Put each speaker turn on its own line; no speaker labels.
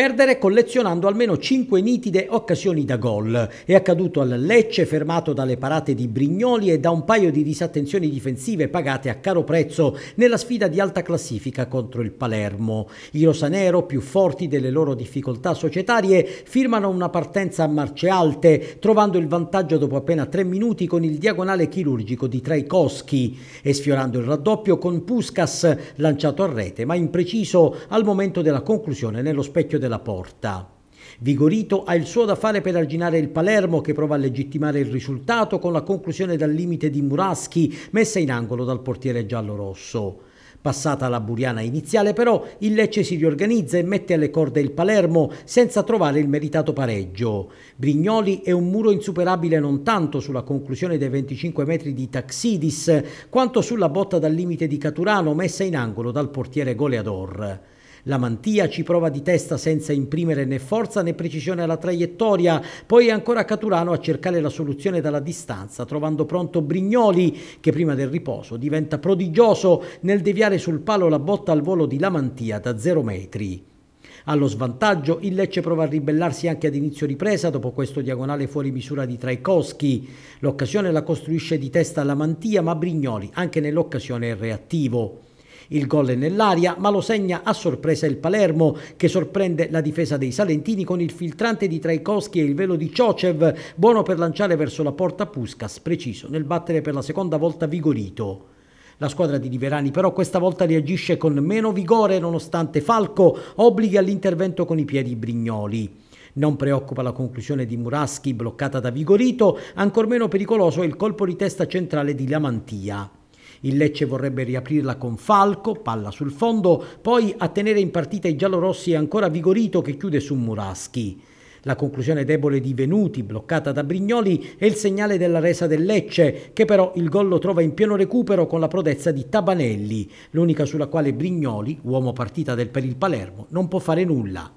perdere collezionando almeno 5 nitide occasioni da gol. È accaduto al Lecce, fermato dalle parate di Brignoli e da un paio di disattenzioni difensive pagate a caro prezzo nella sfida di alta classifica contro il Palermo. I rosanero, più forti delle loro difficoltà societarie, firmano una partenza a marce alte, trovando il vantaggio dopo appena 3 minuti con il diagonale chirurgico di Traikowski e sfiorando il raddoppio con Puskas lanciato a rete, ma impreciso al momento della conclusione nello specchio della della porta. Vigorito ha il suo da fare per arginare il Palermo che prova a legittimare il risultato con la conclusione dal limite di Muraschi messa in angolo dal portiere giallo-rosso. Passata la buriana iniziale però il Lecce si riorganizza e mette alle corde il Palermo senza trovare il meritato pareggio. Brignoli è un muro insuperabile non tanto sulla conclusione dei 25 metri di Taxidis quanto sulla botta dal limite di Caturano messa in angolo dal portiere Goleador. La Mantia ci prova di testa senza imprimere né forza né precisione alla traiettoria, poi è ancora Caturano a cercare la soluzione dalla distanza, trovando pronto Brignoli che prima del riposo diventa prodigioso nel deviare sul palo la botta al volo di La Mantia da 0 metri. Allo svantaggio il Lecce prova a ribellarsi anche ad inizio ripresa dopo questo diagonale fuori misura di Traikowski. L'occasione la costruisce di testa alla Mantia ma Brignoli anche nell'occasione è reattivo. Il gol è nell'aria, ma lo segna a sorpresa il Palermo, che sorprende la difesa dei Salentini con il filtrante di Traikowski e il velo di Ciocev, buono per lanciare verso la porta Puskas, preciso nel battere per la seconda volta Vigorito. La squadra di Liverani però questa volta reagisce con meno vigore nonostante Falco obblighi all'intervento con i piedi Brignoli. Non preoccupa la conclusione di Muraschi bloccata da Vigorito, ancor meno pericoloso è il colpo di testa centrale di Lamantia. Il Lecce vorrebbe riaprirla con Falco, palla sul fondo, poi a tenere in partita i giallorossi ancora Vigorito che chiude su Muraschi. La conclusione debole di Venuti, bloccata da Brignoli, è il segnale della resa del Lecce, che però il gol lo trova in pieno recupero con la prodezza di Tabanelli, l'unica sulla quale Brignoli, uomo partita del per il Palermo, non può fare nulla.